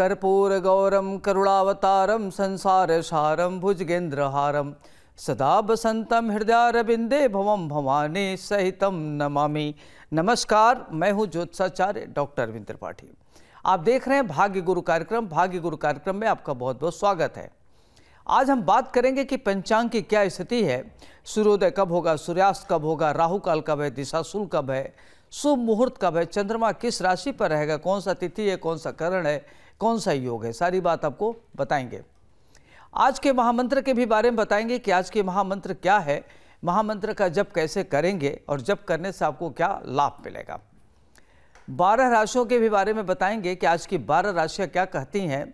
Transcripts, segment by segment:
कर्पूर गौरम कर्पूरगौरं करुणावतारं संसारसारं भुजगेन्द्रहारं सदा बसंतम हृदयारविंदे भवम भवानी सहितम नमामि नमस्कार मैं हूं ज्योत्साचार्य डॉक्टर अरविंद त्रिपाठी आप देख रहे हैं भाग्य गुरु कार्यक्रम भाग्य गुरु कार्यक्रम में आपका बहुत बहुत स्वागत है आज हम बात करेंगे कि पंचांग की क्या स्थिति है सूर्योदय कब होगा सूर्यास्त कब होगा राहु काल कब है दिशाशूल कब है शुभ मुहूर्त कब है चंद्रमा किस राशि पर रहेगा कौन सा तिथि है कौन सा करण है कौन सा योग है सारी बात आपको बताएंगे आज के महामंत्र के भी बारे में बताएंगे कि आज के महामंत्र क्या है महामंत्र का जप कैसे करेंगे और जप करने से आपको क्या लाभ मिलेगा बारह राशियों के भी बारे में बताएंगे कि आज की बारह राशियाँ क्या कहती हैं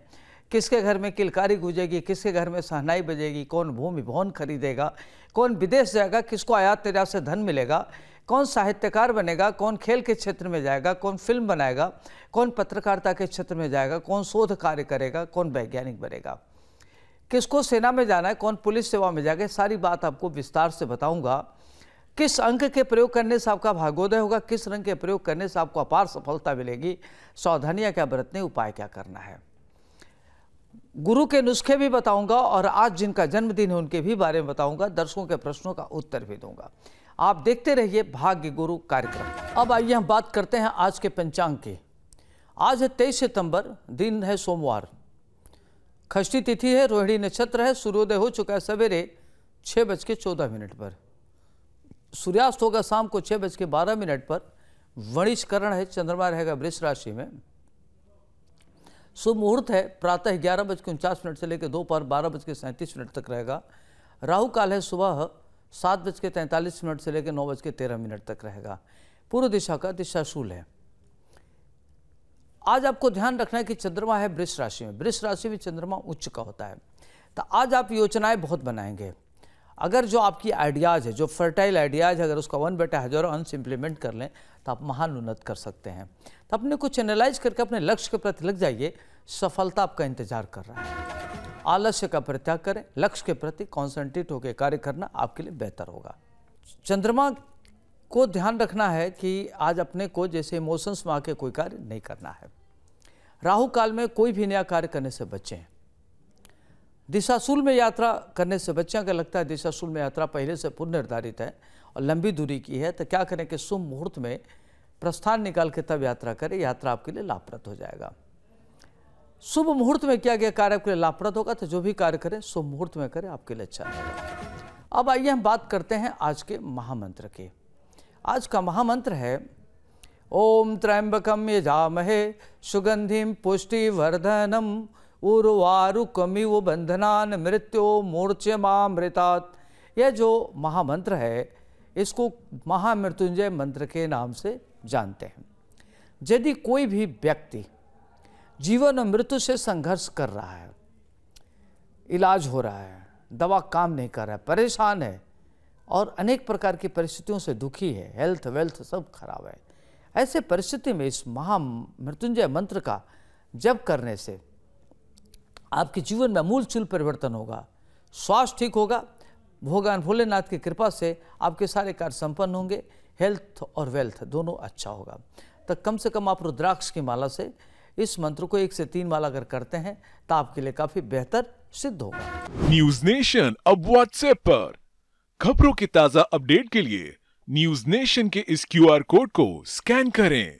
किसके घर में किलकारी गुजेगी किसके घर में सहनाई बजेगी कौन भूमि भवन खरीदेगा कौन विदेश जाएगा किसको आयात निर्यात से धन मिलेगा कौन साहित्यकार बनेगा कौन खेल के क्षेत्र में जाएगा कौन फिल्म बनाएगा कौन पत्रकारिता के क्षेत्र में जाएगा कौन शोध कार्य करेगा कौन वैज्ञानिक बनेगा किसको सेना में जाना है कौन पुलिस सेवा में जाएगा सारी बात आपको विस्तार से बताऊंगा किस अंक के प्रयोग करने से आपका भागोदय होगा किस रंग के प्रयोग करने से आपको अपार सफलता मिलेगी सावधानियाँ क्या बरतने उपाय क्या करना है गुरु के नुस्खे भी बताऊंगा और आज जिनका जन्मदिन है उनके भी बारे में बताऊंगा दर्शकों के प्रश्नों का उत्तर भी दूंगा आप देखते रहिए भाग्य गुरु कार्यक्रम अब आइए हम बात करते हैं आज के पंचांग की आज है तेईस सितंबर दिन है सोमवार खष्टी तिथि है रोहिणी नक्षत्र है सूर्योदय हो चुका है सवेरे छः बज के चौदह मिनट पर सूर्यास्त होगा शाम को छः बज के बारह मिनट पर वणिष्करण है चंद्रमा रहेगा वृक्ष राशि में शुभ मुहूर्त है प्रातः ग्यारह बज के उनचास मिनट से लेकर दोपहर बारह बज के सैंतीस मिनट तक रहेगा राहु काल है सुबह सात बज के तैंतालीस मिनट से लेकर नौ बज के तेरह मिनट तक रहेगा पूर्व दिशा का दिशाशूल है आज आपको ध्यान रखना है कि चंद्रमा है वृक्ष राशि में वृक्ष राशि में चंद्रमा उच्च का होता है तो आज आप योजनाएं बहुत बनाएंगे अगर जो आपकी आइडियाज़ है जो फर्टाइल आइडियाज़ है अगर उसका वन बेटा हजारों अंश इंप्लीमेंट कर लें तो आप महान उन्नत कर सकते हैं तो अपने कुछ एनालाइज करके अपने लक्ष्य के प्रति लग जाइए सफलता आपका इंतजार कर रहा है आलस्य का परित्याग करें लक्ष्य के प्रति कॉन्सेंट्रेट होकर कार्य करना आपके लिए बेहतर होगा चंद्रमा को ध्यान रखना है कि आज अपने को जैसे इमोशंस में आके कोई कार्य नहीं करना है राहु काल में कोई भी नया कार्य करने से बचें दिशाशूल में यात्रा करने से बच्चे का लगता है दिशाशूल में यात्रा पहले से पूर्व निर्धारित है और लंबी दूरी की है तो क्या करें कि शुभ मुहूर्त में प्रस्थान निकाल के तब यात्रा करें यात्रा आपके लिए लाभप्रद हो जाएगा शुभ मुहूर्त में किया गया कार्य आपके लिए लाभप्रद होगा तो जो भी कार्य करें शुभ मुहूर्त में करें आपके लिए अच्छा रहेगा अब आइए हम बात करते हैं आज के महामंत्र के आज का महामंत्र है ओम त्रैंबकम यजामहे सुगंधिम पुष्टिवर्धनम वो बंधनान मृत्यो मूर्चमामृतात् यह जो महामंत्र है इसको महामृत्युंजय मंत्र के नाम से जानते हैं यदि कोई भी व्यक्ति जीवन और मृत्यु से संघर्ष कर रहा है इलाज हो रहा है दवा काम नहीं कर रहा है परेशान है और अनेक प्रकार की परिस्थितियों से दुखी है हेल्थ वेल्थ सब खराब है ऐसे परिस्थिति में इस महा मृत्युंजय मंत्र का जप करने से आपके जीवन में मूल चूल परिवर्तन होगा स्वास्थ्य ठीक होगा भगवान भोलेनाथ की कृपा से आपके सारे कार्य संपन्न होंगे हेल्थ और वेल्थ दोनों अच्छा होगा तो कम से कम आप रुद्राक्ष की माला से इस मंत्र को एक से तीन माला अगर करते हैं तो आपके लिए काफी बेहतर सिद्ध होगा न्यूज नेशन अब व्हाट्सएप पर खबरों के ताजा अपडेट के लिए न्यूज नेशन के इस क्यू कोड को स्कैन करें